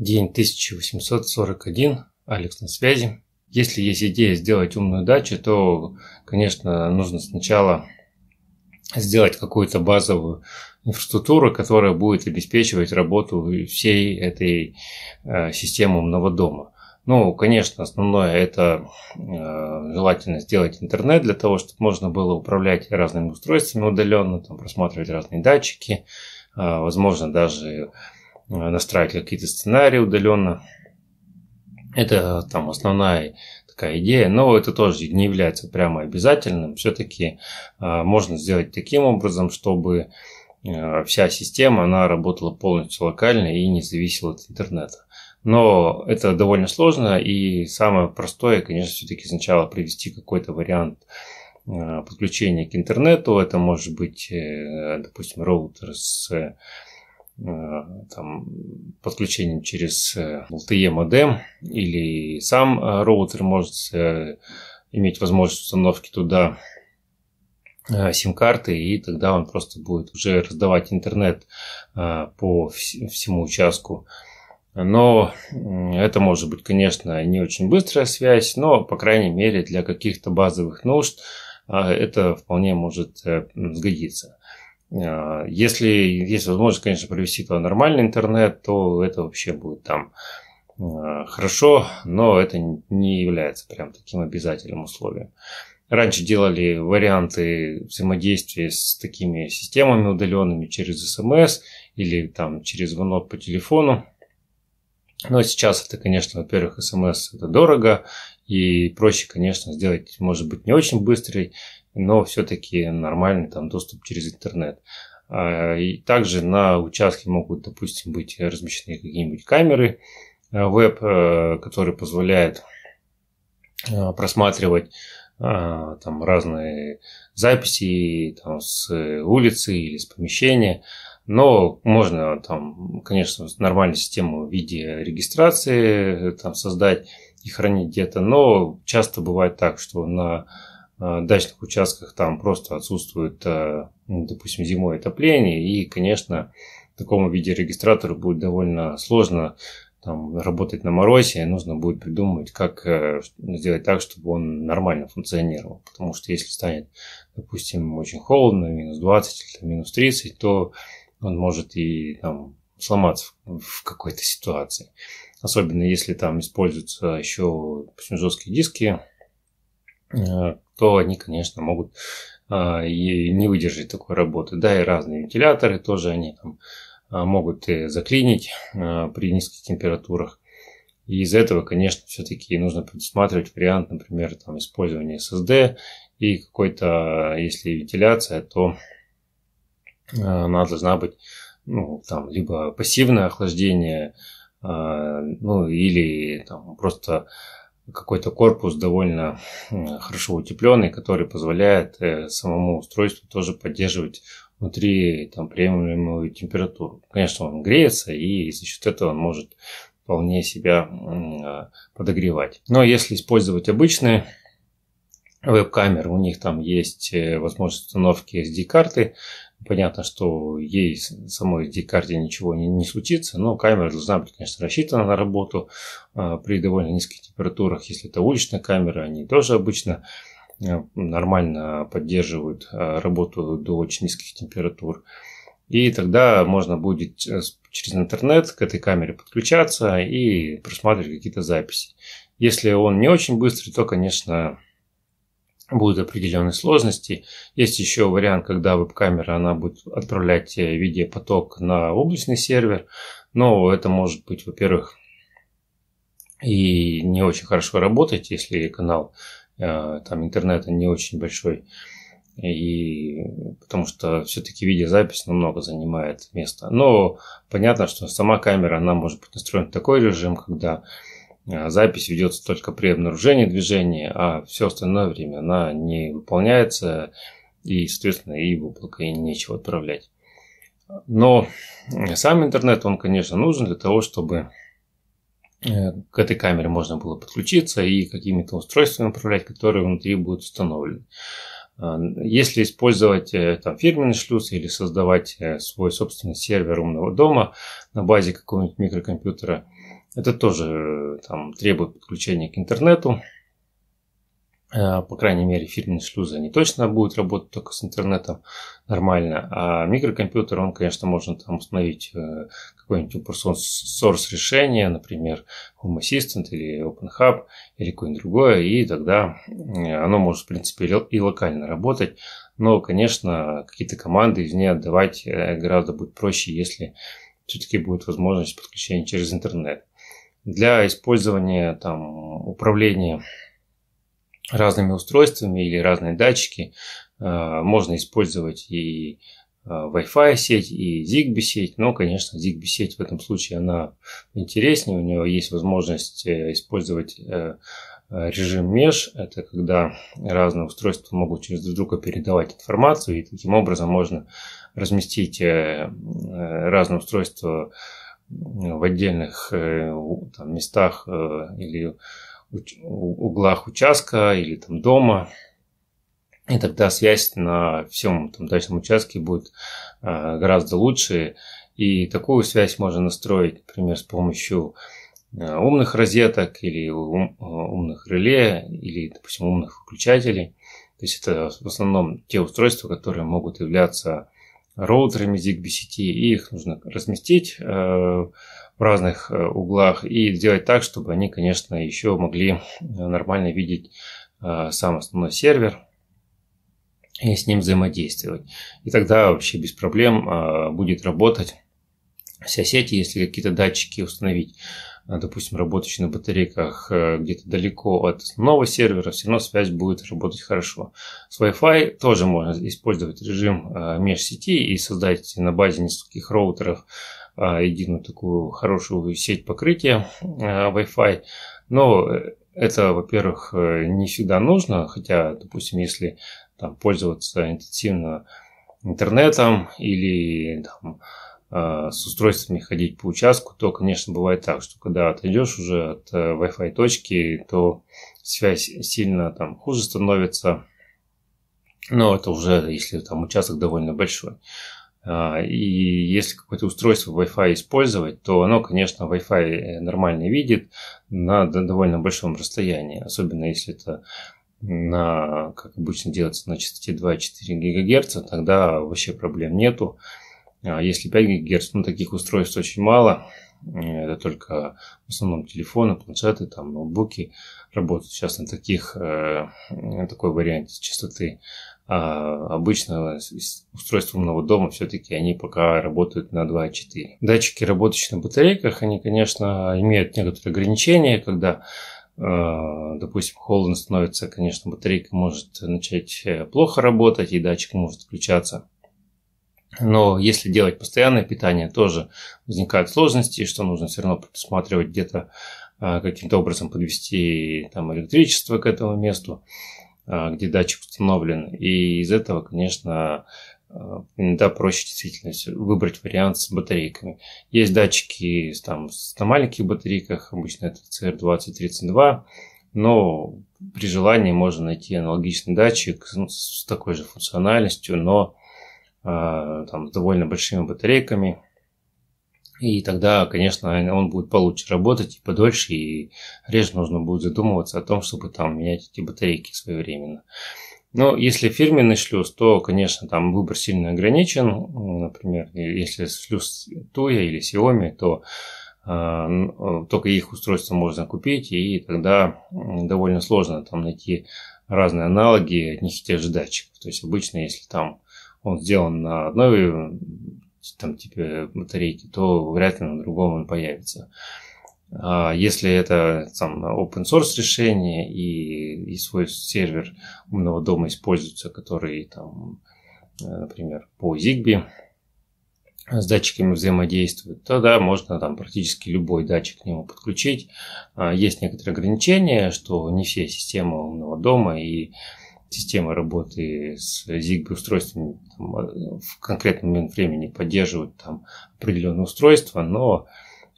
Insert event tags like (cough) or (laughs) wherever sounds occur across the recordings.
День 1841. Алекс на связи. Если есть идея сделать умную дачу, то, конечно, нужно сначала сделать какую-то базовую инфраструктуру, которая будет обеспечивать работу всей этой э, системы умного дома. Ну, конечно, основное это э, желательно сделать интернет для того, чтобы можно было управлять разными устройствами удаленно, там, просматривать разные датчики, э, возможно, даже э, Э, настраивать какие-то сценарии удаленно. Это э, там основная такая идея, но это тоже не является прямо обязательным. Все-таки э, можно сделать таким образом, чтобы э, вся система она работала полностью локально и не зависела от интернета. Но это довольно сложно, и самое простое, конечно, все-таки сначала привести какой-то вариант э, подключения к интернету. Это может быть, допустим, роутер с Э, там, подключением через э, LTE модем или сам э, роутер может иметь возможность установки туда сим-карты, и тогда он просто будет уже раздавать интернет по всему участку. Но это может быть, конечно, не очень быстрая связь, но, по крайней мере, для каких-то базовых нужд это вполне может сгодиться. А, если есть возможность, конечно, провести туда нормальный интернет, то это вообще будет там а, хорошо, но это не является прям таким обязательным условием. Раньше делали варианты взаимодействия с такими системами удаленными через СМС эм или там через звонок по телефону. Но сейчас это, конечно, во-первых, смс эм это дорого, и проще, конечно, сделать, может быть, не очень быстрый но все-таки нормальный там доступ через интернет. А, и также на участке могут, допустим, быть размещены какие-нибудь камеры э, веб, э, которые позволяют э, просматривать там разные записи там, с улицы или с помещения. Но можно там, конечно, нормальную систему в виде регистрации там, создать и хранить где-то. Но часто бывает так, что на Э, дачных участках там просто отсутствует, э, ну, допустим, зимой отопление, и, конечно, в таком виде регистратора будет довольно сложно там, работать на морозе, нужно будет придумать как э, сделать так, чтобы он нормально функционировал. Потому что если станет, допустим, очень холодно, минус 20 или минус 30, то он может и там, сломаться в какой-то ситуации. Особенно если там используются еще допустим, жесткие диски, Э, то они, конечно, могут а, и не выдержать такой работы. Да, и разные вентиляторы тоже они там а, могут заклинить а, при низких температурах. И из этого, конечно, все-таки нужно предусматривать вариант, например, там, использования SSD и какой-то, если вентиляция, то она должна быть ну, там, либо пассивное охлаждение, ну, или там, просто какой-то корпус довольно хорошо утепленный, который позволяет э, самому устройству тоже поддерживать внутри там, приемлемую температуру. Конечно, он греется, и за счет этого он может вполне себя э, подогревать. Но если использовать обычные веб-камеры, у них там есть э, возможность установки SD-карты, Понятно, что ей самой Дикарде ничего не, не случится, но камера должна быть, конечно, рассчитана на работу э, при довольно низких температурах. Если это уличная камера, они тоже обычно э, нормально поддерживают э, работу до очень низких температур. И тогда можно будет через интернет к этой камере подключаться и просматривать какие-то записи. Если он не очень быстрый, то, конечно, будут определенные сложности. Есть еще вариант, когда веб-камера она будет отправлять э, видеопоток на облачный сервер, но это может быть, во-первых, и не очень хорошо работать, если канал э, там интернета не очень большой. И потому что все-таки видеозапись намного занимает место. Но понятно, что сама камера, она может быть настроена в такой режим, когда а, запись ведется только при обнаружении движения, а все остальное время она не выполняется, и, соответственно, и в облако и нечего отправлять. Но сам интернет, он, конечно, нужен для того, чтобы э, к этой камере можно было подключиться и какими-то устройствами управлять, которые внутри будут установлены. А, если использовать э, там, фирменный шлюз или создавать э, свой собственный сервер умного дома на базе какого-нибудь микрокомпьютера – это тоже э, там, требует подключения к интернету. Э, по крайней мере, фирменные шлюзы не точно будут работать только с интернетом нормально. А микрокомпьютер, он, конечно, можно там установить э, какой-нибудь open source решение, например, Home Assistant или OpenHub или какое-нибудь другое, и тогда оно может, в принципе, и локально работать. Но, конечно, какие-то команды из нее отдавать гораздо будет проще, если все-таки будет возможность подключения через интернет для использования там, управления разными устройствами или разные датчики. Э, можно использовать и э, Wi-Fi сеть, и Zigbee сеть. Но, конечно, Zigbee сеть в этом случае она интереснее. У нее есть возможность э, использовать режим Mesh, Это когда разные устройства могут через друг друга передавать информацию. И таким образом можно разместить разные устройства в отдельных э, там, местах э, или углах участка или там дома. И тогда связь на всем там, дачном участке будет э, гораздо лучше. И такую связь можно настроить, например, с помощью умных розеток или ум, умных реле или, допустим, умных выключателей. То есть это в основном те устройства, которые могут являться роутерами ZigBee сети, и их нужно разместить э, в разных э, углах и сделать так, чтобы они, конечно, еще могли э, нормально видеть э, сам основной сервер и с ним взаимодействовать. И тогда вообще без проблем э, будет работать вся сеть, если какие-то датчики установить, а, допустим, работающие на батарейках э, где-то далеко от основного сервера, все равно связь будет работать хорошо. С Wi-Fi тоже можно использовать режим а, межсети и создать на базе нескольких роутеров а, единую такую хорошую сеть покрытия Wi-Fi. Но э, это, во-первых, э, не всегда нужно, хотя, допустим, если там, пользоваться интенсивно интернетом или там, Э, с устройствами ходить по участку, то, конечно, бывает так, что когда отойдешь уже от э, Wi-Fi точки, то связь сильно там хуже становится. Но это уже, если там участок довольно большой. А, и если какое-то устройство Wi-Fi использовать, то оно, конечно, Wi-Fi э, нормально видит на довольно большом расстоянии, особенно если это на, как обычно делается, на частоте 2-4 ГГц, тогда вообще проблем нету. А если 5 ГГц, ну таких устройств очень мало. Э, это только в основном телефоны, планшеты, там, ноутбуки работают сейчас на таких, э, на такой варианте частоты. А обычно устройств умного дома все-таки они пока работают на 2.4. Датчики, работающие на батарейках, они, конечно, имеют некоторые ограничения, когда э, допустим, холодно становится, конечно, батарейка может начать плохо работать, и датчик может включаться. Но если делать постоянное питание, тоже возникают сложности, что нужно все равно предусматривать где-то а, каким-то образом подвести там, электричество к этому месту, а, где датчик установлен. И из этого, конечно, а, иногда проще действительно выбрать вариант с батарейками. Есть датчики там, на маленьких батарейках, обычно это CR2032, но при желании можно найти аналогичный датчик с такой же функциональностью, но Э, там, с довольно большими батарейками. И тогда, конечно, он будет получше работать и подольше, и реже нужно будет задумываться о том, чтобы там менять эти батарейки своевременно. Но если фирменный шлюз, то, конечно, там выбор сильно ограничен. Например, если шлюз Туя или Xiaomi, то э, только их устройство можно купить, и тогда довольно сложно там найти разные аналоги одних и тех же датчиков. То есть обычно, если там он сделан на одной там, типе батарейки, то вряд ли на другом он появится. А если это там, open source решение и, и свой сервер умного дома используется, который там, э, например, по Zigbee с датчиками взаимодействует, тогда можно там практически любой датчик к нему подключить. А есть некоторые ограничения, что не все системы умного дома и системы работы с ZigBee устройствами там, э, в конкретный момент времени поддерживают там, определенные устройства, но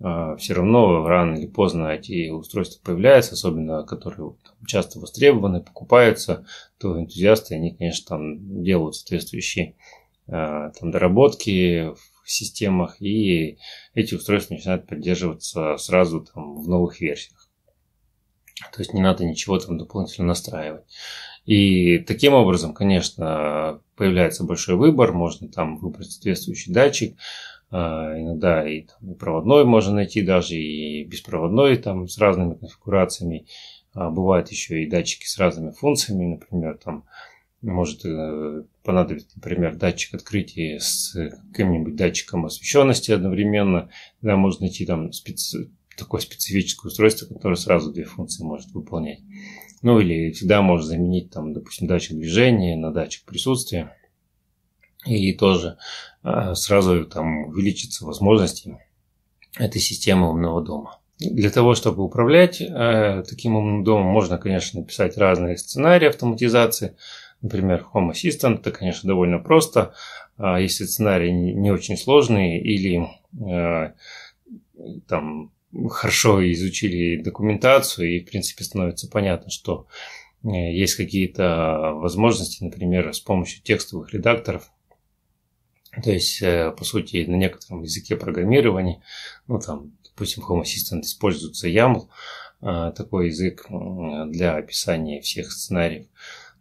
э, все равно рано или поздно эти устройства появляются, особенно которые там, часто востребованы, покупаются, то энтузиасты, они, конечно, там делают соответствующие э, там, доработки в системах, и эти устройства начинают поддерживаться сразу там, в новых версиях. То есть не надо ничего там дополнительно настраивать. И таким образом, конечно, появляется большой выбор, можно там выбрать соответствующий датчик, а, иногда и, там, проводной можно найти даже, и беспроводной там с разными конфигурациями. А, бывают еще и датчики с разными функциями, например, там может э, понадобиться, например, датчик открытия с каким-нибудь датчиком освещенности одновременно. Да, можно найти там специ... такое специфическое устройство, которое сразу две функции может выполнять. Ну или всегда можно заменить там, допустим, датчик движения на датчик присутствия. И тоже а, сразу там увеличатся возможности этой системы умного дома. Для того, чтобы управлять э, таким умным домом, можно, конечно, написать разные сценарии автоматизации. Например, Home Assistant, это, конечно, довольно просто. Э, если сценарий не, не очень сложный или э, там хорошо изучили документацию, и, в принципе, становится понятно, что э, есть какие-то возможности, например, с помощью текстовых редакторов, то есть, э, по сути, на некотором языке программирования, ну, там, допустим, Home Assistant используется YAML, э, такой язык для описания всех сценариев,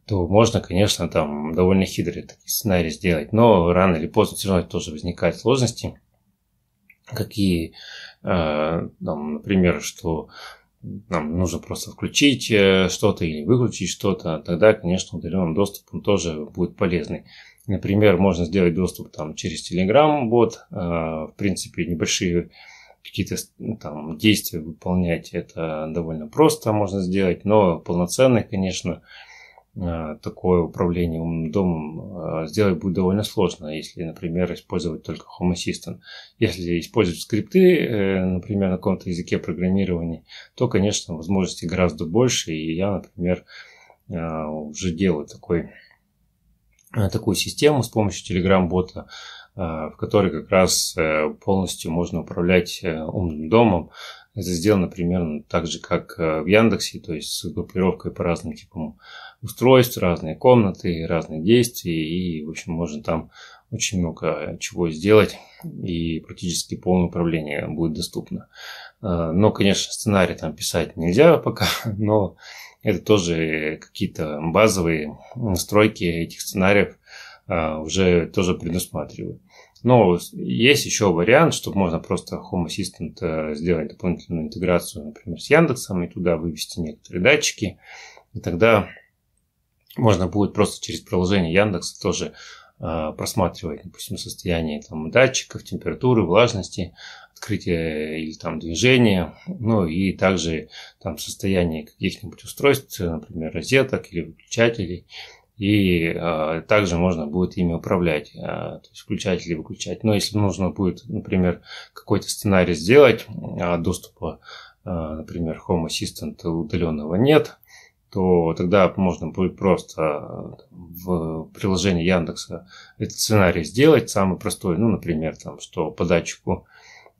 то можно, конечно, там довольно хитрые такие сценарии сделать, но рано или поздно все равно тоже возникают сложности – какие, э, там, например, что нам нужно просто включить э, что-то или выключить что-то, тогда, конечно, удаленный доступ он тоже будет полезный. Например, можно сделать доступ там, через Telegram Вот э, в принципе, небольшие какие-то там действия выполнять, это довольно просто можно сделать, но полноценный, конечно, Э, такое управление умным домом э, сделать будет довольно сложно, если, например, использовать только Home Assistant. Если использовать скрипты, э, например, на каком-то языке программирования, то, конечно, возможностей гораздо больше, и я, например, уже делаю такой, такую систему с помощью Telegram-бота, в которой как раз полностью можно управлять умным домом. Это сделано примерно так же, как в Яндексе, то есть с группировкой по разным типам устройств, разные комнаты, разные действия. И, в общем, можно там очень много чего сделать. И практически полное управление будет доступно. А, но, конечно, сценарий там писать нельзя пока, (laughs) но это тоже какие-то базовые настройки этих сценариев а, уже тоже предусматривают. Но есть еще вариант, что можно просто Home Assistant э, сделать дополнительную интеграцию, например, с Яндексом и туда вывести некоторые датчики. И тогда можно будет просто через приложение Яндекс тоже э, просматривать, допустим, состояние там, датчиков, температуры, влажности, открытие или там движения, ну и также там состояние каких-нибудь устройств, например, розеток или выключателей. И э, также можно будет ими управлять, э, то есть включать или выключать. Но если нужно будет, например, какой-то сценарий сделать, а доступа, э, например, Home Assistant удаленного нет, то тогда можно будет просто э, в приложении Яндекса этот сценарий сделать, самый простой, ну, например, там, что по датчику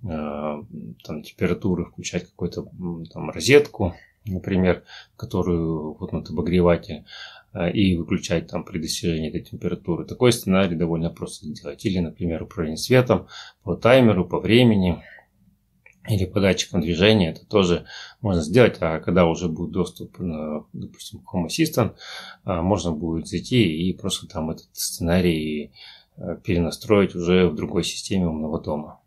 э, там, температуры включать какую-то там розетку, например, которую вот на обогреватель, э, и выключать там при достижении этой температуры. Такой сценарий довольно просто сделать. Или, например, управление светом по таймеру, по времени – или податчиком движения, это тоже можно сделать, а когда уже будет доступ, э, допустим, к Home Assistant, э, можно будет зайти и просто там этот сценарий э, перенастроить уже в другой системе умного дома.